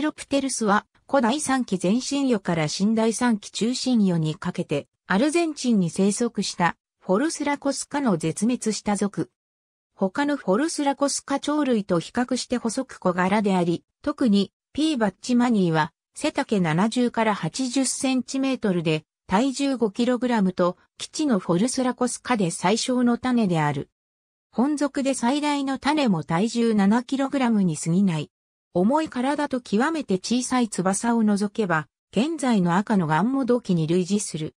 シロプテルスは古代3期前身魚から新代3期中心魚にかけてアルゼンチンに生息したフォルスラコスカの絶滅した族。他のフォルスラコスカ鳥類と比較して細く小柄であり、特に P バッチマニーは背丈70から80センチメートルで体重5キログラムと基地のフォルスラコスカで最小の種である。本属で最大の種も体重7キログラムに過ぎない。重い体と極めて小さい翼を除けば、現在の赤のガンモドキに類似する。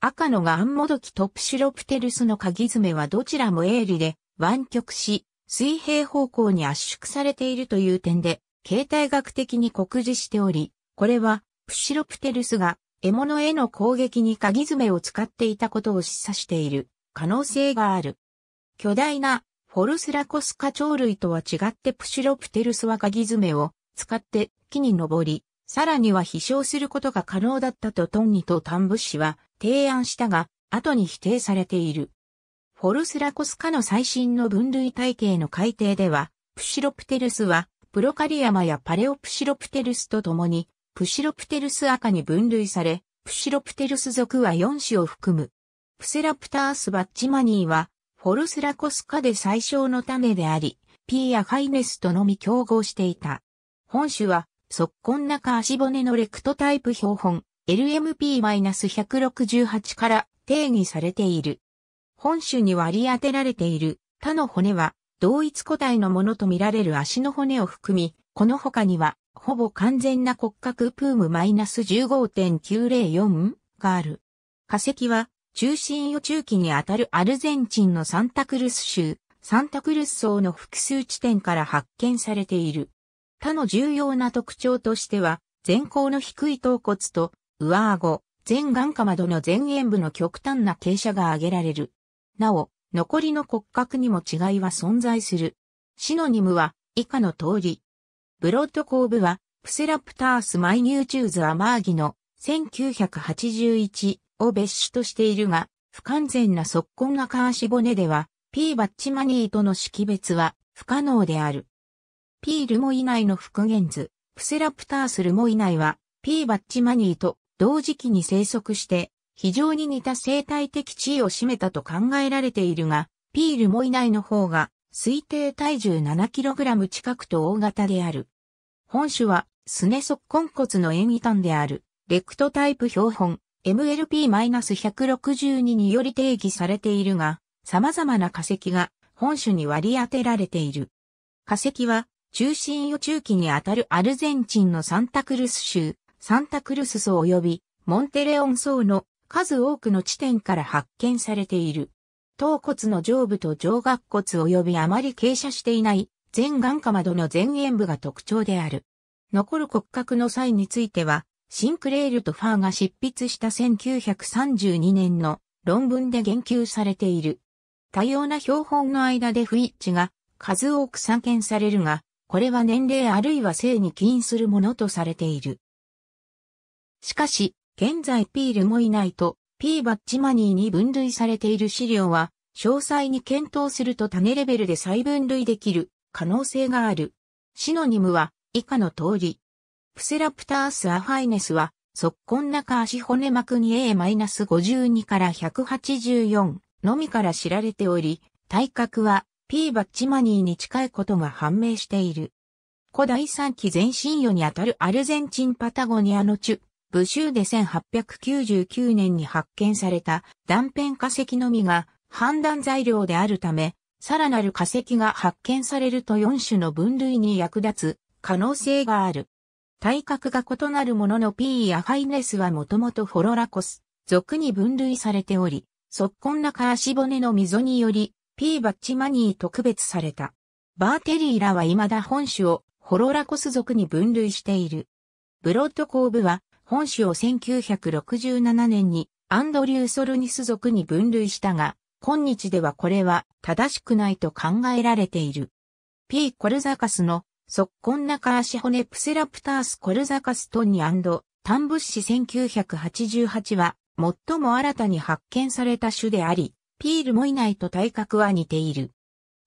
赤のガンモドキとプシロプテルスの鍵爪はどちらも鋭利で湾曲し、水平方向に圧縮されているという点で、形態学的に酷似しており、これは、プシロプテルスが獲物への攻撃に鍵爪を使っていたことを示唆している可能性がある。巨大なフォルスラコス科鳥類とは違ってプシロプテルスはカギ爪を使って木に登り、さらには飛翔することが可能だったとトンニとタンブ氏は提案したが、後に否定されている。フォルスラコス科の最新の分類体系の改定では、プシロプテルスはプロカリアマやパレオプシロプテルスと共に、プシロプテルス赤に分類され、プシロプテルス属は4種を含む。プセラプタースバッチマニーはフォルスラコスカで最小の種であり、P やハイネスとのみ競合していた。本種は、速根中足骨のレクトタイプ標本、LMP-168 から定義されている。本種に割り当てられている他の骨は、同一個体のものとみられる足の骨を含み、この他には、ほぼ完全な骨格プーム -15.904 がある。化石は、中心予中期にあたるアルゼンチンのサンタクルス州、サンタクルス層の複数地点から発見されている。他の重要な特徴としては、前行の低い頭骨と上顎、前眼下窓の前縁部の極端な傾斜が挙げられる。なお、残りの骨格にも違いは存在する。シノニムは以下の通り。ブロッド後部はプセラプタースマイニューチューズアマーギの1981を別種としているが、不完全な側根がわし骨では、P バッチマニーとの識別は不可能である。P ルモイ内の復元図、プセラプタースルモイ内は、P バッチマニーと同時期に生息して、非常に似た生態的地位を占めたと考えられているが、P ルモイ内の方が、推定体重 7kg 近くと大型である。本種は、すね足根骨の縁技端である、レクトタイプ標本、MLP-162 により定義されているが、様々な化石が本種に割り当てられている。化石は、中心予中期にあたるアルゼンチンのサンタクルス州、サンタクルス層及びモンテレオン層の数多くの地点から発見されている。頭骨の上部と上顎骨及びあまり傾斜していない前眼下窓の前縁部が特徴である。残る骨格の際については、シンクレールとファーが執筆した1932年の論文で言及されている。多様な標本の間で不一致が数多く散見されるが、これは年齢あるいは性に起因するものとされている。しかし、現在ピールもいないと、P バッチマニーに分類されている資料は、詳細に検討すると種レベルで再分類できる可能性がある。シノニムは以下の通り、プセラプタースアファイネスは、側根中足骨膜に A-52 から184のみから知られており、体格は P バッチマニーに近いことが判明している。古代3期前身予にあたるアルゼンチンパタゴニアの中、ブシューで1899年に発見された断片化石のみが判断材料であるため、さらなる化石が発見されると4種の分類に役立つ可能性がある。体格が異なるものの P やファイネスはもともとホロラコス、属に分類されており、速根中足骨の溝により、P バッチマニー特別された。バーテリーらは未だ本種をホロラコス属に分類している。ブロッドコーブは本種を1967年にアンドリュー・ソルニス属に分類したが、今日ではこれは正しくないと考えられている。P. コルザカスの速根中足骨プセラプタースコルザカストニン単物シ1988は、最も新たに発見された種であり、ピールもいないと体格は似ている。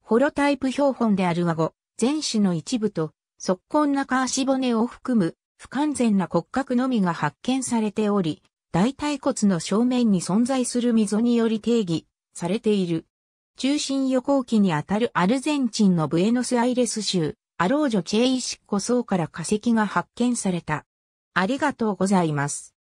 ホロタイプ標本である和語、全種の一部と、速根中足骨を含む不完全な骨格のみが発見されており、大腿骨の正面に存在する溝により定義されている。中心予行期にあたるアルゼンチンのブエノスアイレス州、アロージョチェイシッコ層から化石が発見された。ありがとうございます。